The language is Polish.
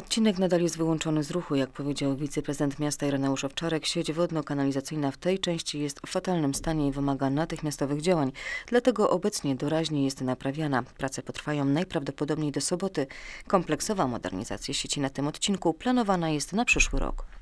Odcinek nadal jest wyłączony z ruchu, jak powiedział wiceprezydent miasta Ireneusz Owczarek. Sieć wodno-kanalizacyjna w tej części jest w fatalnym stanie i wymaga natychmiastowych działań, dlatego obecnie doraźnie jest naprawiana. Prace potrwają najprawdopodobniej do soboty. Kompleksowa modernizacja sieci na tym odcinku planowana jest na przyszły rok.